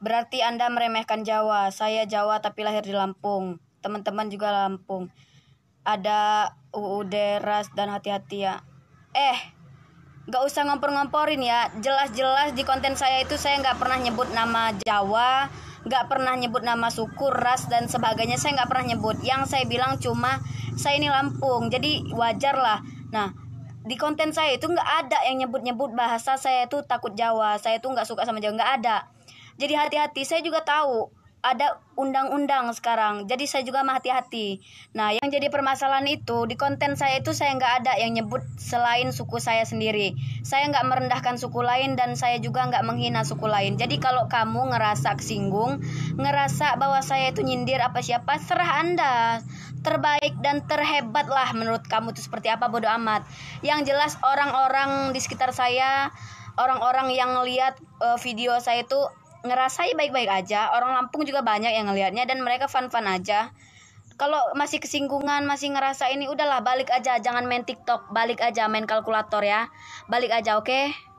Berarti Anda meremehkan Jawa. Saya Jawa tapi lahir di Lampung. Teman-teman juga Lampung. Ada UUD Ras dan hati-hati ya. Eh, nggak usah ngompor-ngomporin ya. Jelas-jelas di konten saya itu saya nggak pernah nyebut nama Jawa, nggak pernah nyebut nama suku, ras dan sebagainya. Saya nggak pernah nyebut. Yang saya bilang cuma saya ini Lampung. Jadi wajar lah. Nah, di konten saya itu nggak ada yang nyebut-nyebut bahasa saya itu takut Jawa. Saya itu nggak suka sama Jawa, nggak ada. Jadi hati-hati, saya juga tahu ada undang-undang sekarang. Jadi saya juga mah hati-hati. Nah, yang jadi permasalahan itu di konten saya itu saya nggak ada yang nyebut selain suku saya sendiri. Saya nggak merendahkan suku lain dan saya juga nggak menghina suku lain. Jadi kalau kamu ngerasa kesinggung, ngerasa bahwa saya itu nyindir apa siapa, serah Anda. Terbaik dan terhebat lah menurut kamu itu seperti apa bodoh amat. Yang jelas orang-orang di sekitar saya orang-orang yang lihat eh, video saya itu ngerasai baik-baik aja orang Lampung juga banyak yang ngelihatnya dan mereka fan-fan aja kalau masih kesinggungan masih ngerasa ini udahlah balik aja jangan main TikTok balik aja main kalkulator ya balik aja oke okay?